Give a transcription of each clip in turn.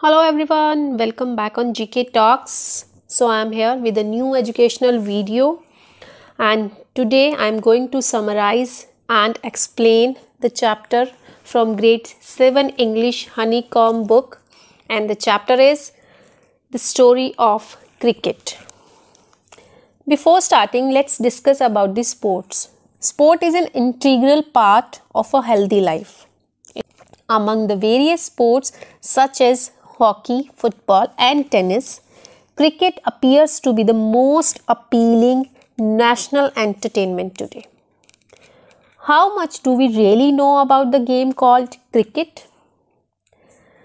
Hello everyone, welcome back on GK Talks. So I am here with a new educational video and today I am going to summarize and explain the chapter from grade 7 English honeycomb book and the chapter is The Story of Cricket. Before starting, let's discuss about the sports. Sport is an integral part of a healthy life. Among the various sports such as hockey, football, and tennis, cricket appears to be the most appealing national entertainment today. How much do we really know about the game called cricket?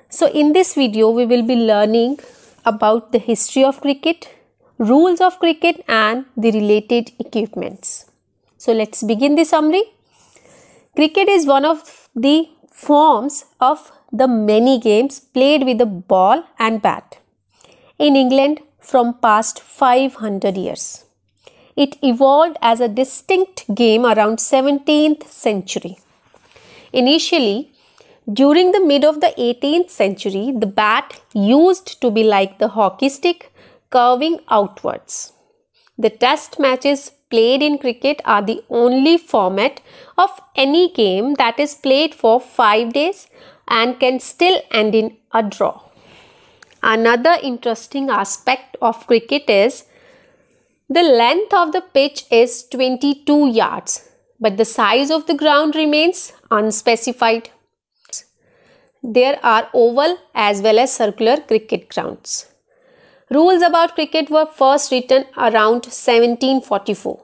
So, in this video, we will be learning about the history of cricket, rules of cricket, and the related equipments. So, let's begin the summary. Cricket is one of the forms of the many games played with a ball and bat in England from past 500 years. It evolved as a distinct game around 17th century. Initially, during the mid of the 18th century, the bat used to be like the hockey stick curving outwards. The test matches played in cricket are the only format of any game that is played for 5 days and can still end in a draw. Another interesting aspect of cricket is the length of the pitch is 22 yards, but the size of the ground remains unspecified. There are oval as well as circular cricket grounds. Rules about cricket were first written around 1744.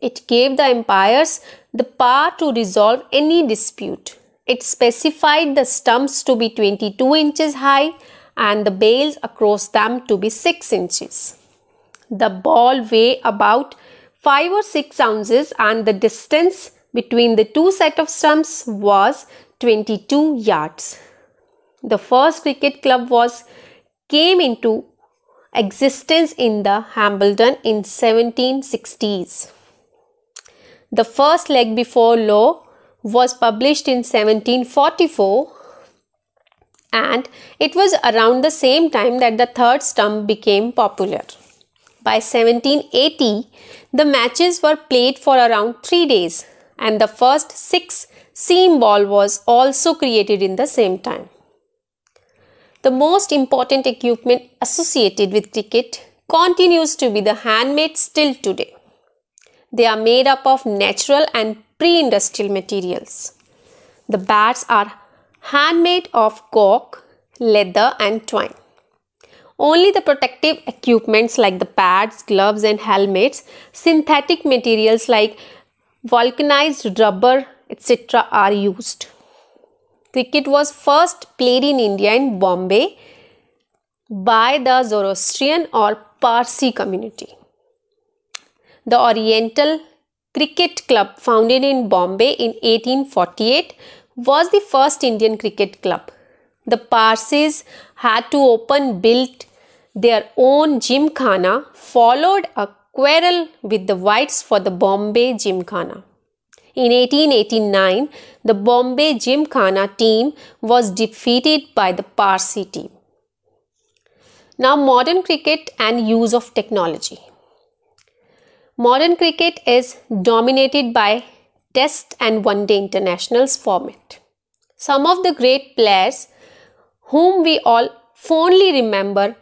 It gave the empires the power to resolve any dispute. It specified the stumps to be 22 inches high and the bales across them to be 6 inches. The ball weigh about 5 or 6 ounces and the distance between the two set of stumps was 22 yards. The first cricket club was came into existence in the Hambledon in 1760s. The first leg before law was published in 1744 and it was around the same time that the third stump became popular. By 1780, the matches were played for around three days and the first six seam ball was also created in the same time. The most important equipment associated with cricket continues to be the handmaids still today. They are made up of natural and pre-industrial materials. The bats are handmade of cork, leather and twine. Only the protective equipments like the pads, gloves and helmets, synthetic materials like vulcanized rubber etc. are used. Cricket was first played in India in Bombay by the Zoroastrian or Parsi community. The Oriental Cricket Club, founded in Bombay in 1848, was the first Indian cricket club. The Parsis had to open, built their own gymkhana, followed a quarrel with the whites for the Bombay Gymkhana. In 1889, the Bombay Gymkhana team was defeated by the Parsi team. Now, modern cricket and use of technology modern cricket is dominated by Test and One Day Internationals format. Some of the great players whom we all fondly remember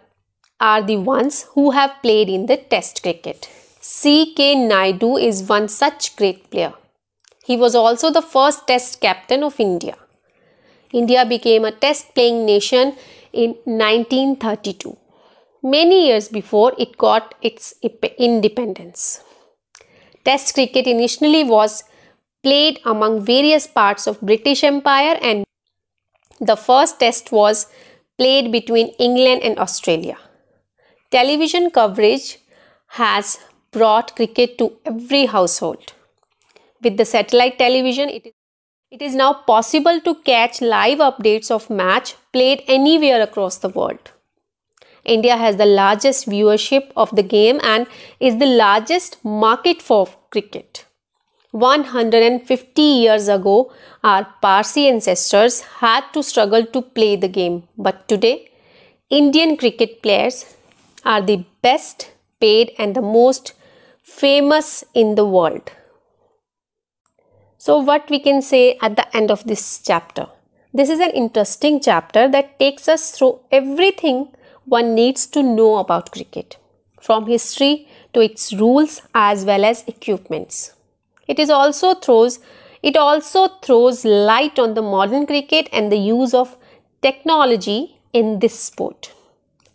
are the ones who have played in the Test cricket. C.K. Naidu is one such great player. He was also the first Test captain of India. India became a Test playing nation in 1932 many years before it got its independence. Test cricket initially was played among various parts of British Empire and the first test was played between England and Australia. Television coverage has brought cricket to every household. With the satellite television, it is now possible to catch live updates of match played anywhere across the world. India has the largest viewership of the game and is the largest market for cricket. 150 years ago, our Parsi ancestors had to struggle to play the game, but today, Indian cricket players are the best paid and the most famous in the world. So, what we can say at the end of this chapter? This is an interesting chapter that takes us through everything one needs to know about cricket, from history to its rules as well as equipments. It is also throws it also throws light on the modern cricket and the use of technology in this sport.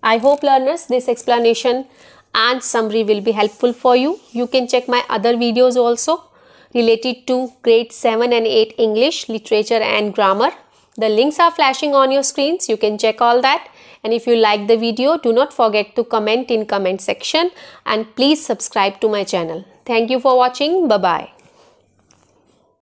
I hope learners this explanation and summary will be helpful for you. You can check my other videos also related to grade 7 and 8 English, literature and grammar. The links are flashing on your screens. You can check all that. And if you like the video, do not forget to comment in comment section and please subscribe to my channel. Thank you for watching. Bye-bye.